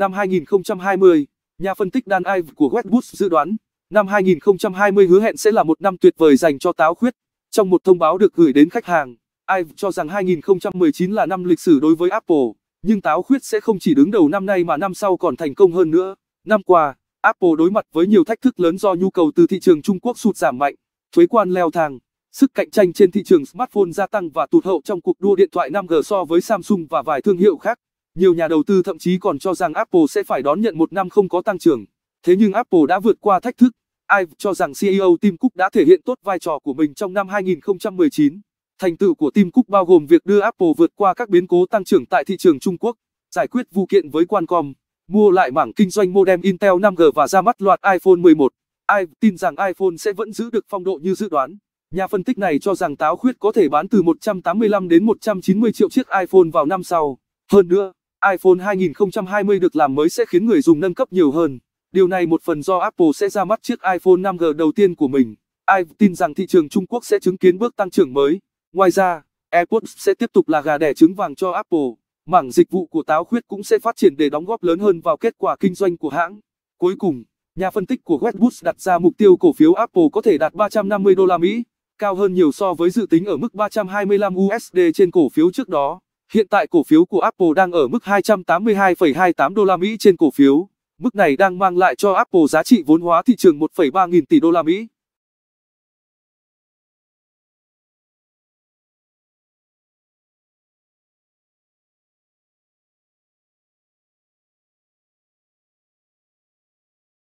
Năm 2020, nhà phân tích Dan Ive của Westwood dự đoán, năm 2020 hứa hẹn sẽ là một năm tuyệt vời dành cho táo khuyết. Trong một thông báo được gửi đến khách hàng, Ive cho rằng 2019 là năm lịch sử đối với Apple, nhưng táo khuyết sẽ không chỉ đứng đầu năm nay mà năm sau còn thành công hơn nữa. Năm qua, Apple đối mặt với nhiều thách thức lớn do nhu cầu từ thị trường Trung Quốc sụt giảm mạnh, thuế quan leo thang, sức cạnh tranh trên thị trường smartphone gia tăng và tụt hậu trong cuộc đua điện thoại 5G so với Samsung và vài thương hiệu khác. Nhiều nhà đầu tư thậm chí còn cho rằng Apple sẽ phải đón nhận một năm không có tăng trưởng. Thế nhưng Apple đã vượt qua thách thức. Ai cho rằng CEO Tim Cook đã thể hiện tốt vai trò của mình trong năm 2019. Thành tựu của Tim Cook bao gồm việc đưa Apple vượt qua các biến cố tăng trưởng tại thị trường Trung Quốc, giải quyết vụ kiện với Qualcomm, mua lại mảng kinh doanh modem Intel 5G và ra mắt loạt iPhone 11. Ai tin rằng iPhone sẽ vẫn giữ được phong độ như dự đoán. Nhà phân tích này cho rằng táo khuyết có thể bán từ 185 đến 190 triệu chiếc iPhone vào năm sau. Hơn nữa, iPhone 2020 được làm mới sẽ khiến người dùng nâng cấp nhiều hơn. Điều này một phần do Apple sẽ ra mắt chiếc iPhone 5G đầu tiên của mình. Ai tin rằng thị trường Trung Quốc sẽ chứng kiến bước tăng trưởng mới. Ngoài ra, AirPods sẽ tiếp tục là gà đẻ trứng vàng cho Apple. Mảng dịch vụ của táo khuyết cũng sẽ phát triển để đóng góp lớn hơn vào kết quả kinh doanh của hãng. Cuối cùng, nhà phân tích của Westwood đặt ra mục tiêu cổ phiếu Apple có thể đạt 350 đô la Mỹ, cao hơn nhiều so với dự tính ở mức 325 USD trên cổ phiếu trước đó. Hiện tại cổ phiếu của Apple đang ở mức 282,28 đô la Mỹ trên cổ phiếu. Mức này đang mang lại cho Apple giá trị vốn hóa thị trường 1,3 nghìn tỷ đô la Mỹ.